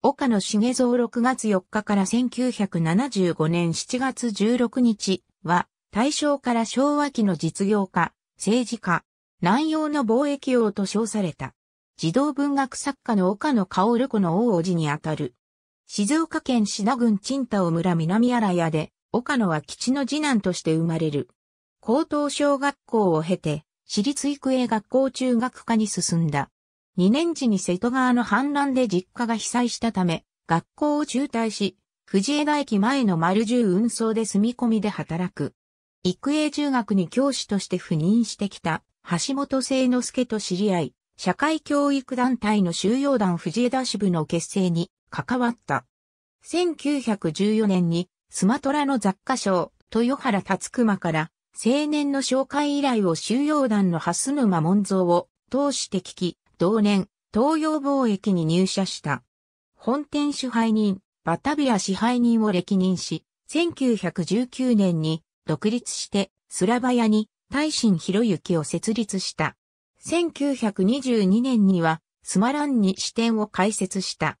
岡野茂蔵6月4日から1975年7月16日は、大正から昭和期の実業家、政治家、南洋の貿易王と称された。児童文学作家の岡野薫子の大叔父にあたる。静岡県品郡陳太を村南荒谷で、岡野は吉の次男として生まれる。高等小学校を経て、私立育英学校中学科に進んだ。2年時に瀬戸川の氾濫で実家が被災したため、学校を中退し、藤枝駅前の丸十運送で住み込みで働く。育英中学に教師として赴任してきた橋本聖之助と知り合い、社会教育団体の収容団藤枝支部の結成に関わった。1914年にスマトラの雑貨賞、豊原達熊から青年の紹介依頼を収容団の蓮沼門蔵を通して聞き、同年、東洋貿易に入社した。本店支配人、バタビア支配人を歴任し、1919年に独立してスラバヤに大臣広之を設立した。1922年にはスマランに支店を開設した。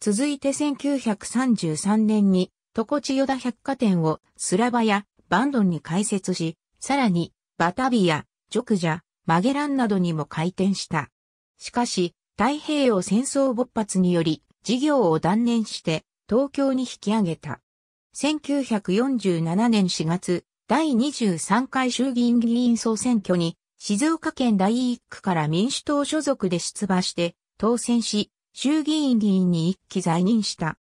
続いて1933年にこちよだ百貨店をスラバヤ、バンドンに開設し、さらにバタビア、ジョクジャ、マゲランなどにも開店した。しかし、太平洋戦争勃発により、事業を断念して、東京に引き上げた。1947年4月、第23回衆議院議員総選挙に、静岡県第1区から民主党所属で出馬して、当選し、衆議院議員に一期在任した。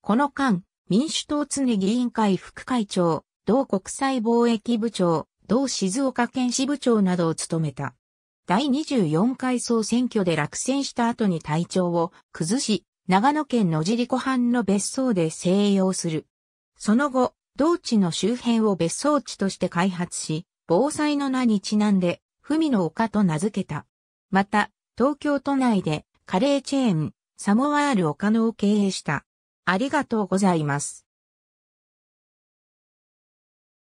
この間、民主党常議員会副会長、同国際貿易部長、同静岡県支部長などを務めた。第24回総選挙で落選した後に体調を崩し、長野県野尻湖畔の別荘で静養する。その後、同地の周辺を別荘地として開発し、防災の名にちなんで、文の丘と名付けた。また、東京都内でカレーチェーン、サモワール丘野を経営した。ありがとうございます。